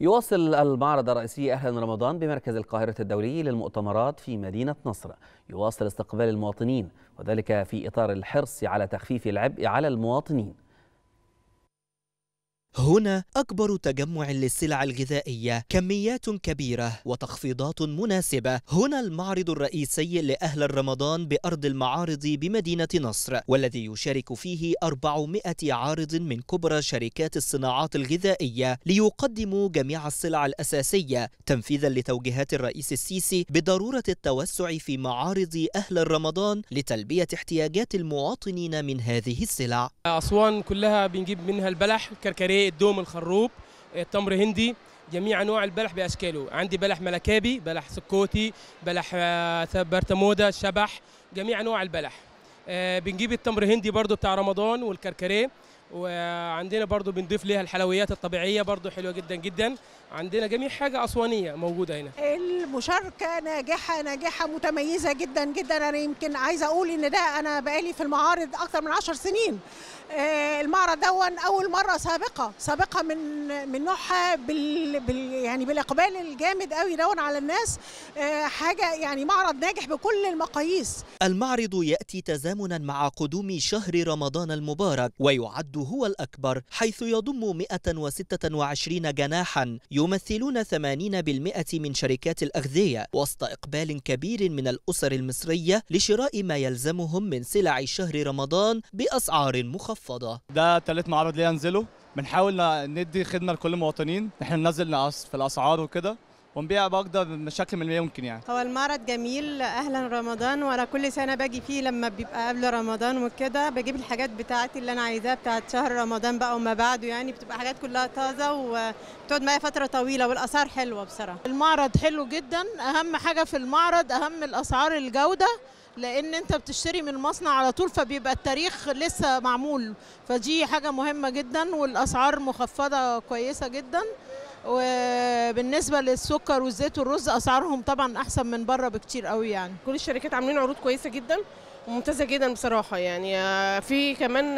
يواصل المعرض الرئيسي أهلا رمضان بمركز القاهرة الدولي للمؤتمرات في مدينة نصر يواصل استقبال المواطنين وذلك في إطار الحرص على تخفيف العبء على المواطنين هنا أكبر تجمع للسلع الغذائية كميات كبيرة وتخفيضات مناسبة هنا المعرض الرئيسي لأهل الرمضان بأرض المعارض بمدينة نصر والذي يشارك فيه 400 عارض من كبرى شركات الصناعات الغذائية ليقدموا جميع السلع الأساسية تنفيذا لتوجيهات الرئيس السيسي بضرورة التوسع في معارض أهل الرمضان لتلبية احتياجات المواطنين من هذه السلع أسوان كلها بنجيب منها البلح الكركريه زي الدوم الخروب التمر آه، هندي جميع انواع البلح باشكاله عندي بلح ملكابي بلح سكوتي بلح آه، برتمودا شبح جميع انواع البلح آه، بنجيب التمر هندي برضو بتاع رمضان والكركريه وعندنا برضو بنضيف ليها الحلويات الطبيعيه برضو حلوه جدا جدا عندنا جميع حاجه اسوانيه موجوده هنا المشاركه ناجحه ناجحه متميزه جدا جدا انا يمكن عايزه اقول ان ده انا بقالي في المعارض اكثر من 10 سنين آه، المعرض دون اول مره سابقه سابقه من من نوعها بال, بال يعني بالاقبال الجامد قوي دون على الناس آه، حاجه يعني معرض ناجح بكل المقاييس المعرض ياتي تزامنا مع قدوم شهر رمضان المبارك ويعد هو الأكبر حيث يضم 126 جناحا يمثلون 80% من شركات الأغذية وسط إقبال كبير من الأسر المصرية لشراء ما يلزمهم من سلع شهر رمضان بأسعار مخفضة ده ثالث معرض لينزله بنحاول ندي خدمه لكل المواطنين احنا ننزل في الاسعار وكده ونبيع باقدر بشكل من يمكن يعني هو المعرض جميل اهلا رمضان وانا كل سنه باجي فيه لما بيبقى قبل رمضان وكده بجيب الحاجات بتاعتي اللي انا عايزاها بتاعت شهر رمضان بقى وما بعده يعني بتبقى حاجات كلها طازه وبتقعد معايا فتره طويله والاسعار حلوه بصراحه المعرض حلو جدا اهم حاجه في المعرض اهم الاسعار الجوده لان انت بتشتري من المصنع على طول فبيبقى التاريخ لسه معمول فدي حاجه مهمه جدا والاسعار مخفضه كويسه جدا وبالنسبه للسكر والزيت والرز اسعارهم طبعا احسن من بره بكتير قوي يعني كل الشركات عاملين عروض كويسه جدا ممتازه جدا بصراحه يعني في كمان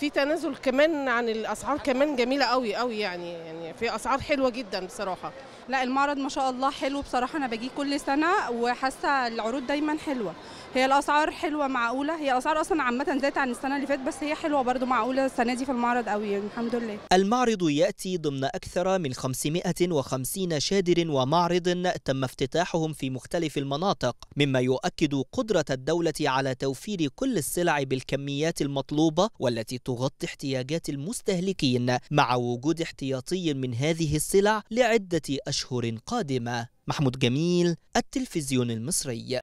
في تنازل كمان عن الاسعار كمان جميله قوي قوي يعني يعني في اسعار حلوه جدا بصراحه لا المعرض ما شاء الله حلو بصراحه انا باجي كل سنه وحاسه العروض دايما حلوه هي الاسعار حلوه معقوله هي الاسعار اصلا عامه زادت عن السنه اللي فاتت بس هي حلوه برضو معقوله السنه دي في المعرض قوي يعني الحمد لله المعرض ياتي ضمن اكثر من 550 شادر ومعرض تم افتتاحهم في مختلف المناطق مما يؤكد تؤكد قدرة الدولة على توفير كل السلع بالكميات المطلوبة والتي تغطي احتياجات المستهلكين مع وجود احتياطي من هذه السلع لعدة أشهر قادمة محمود جميل التلفزيون المصري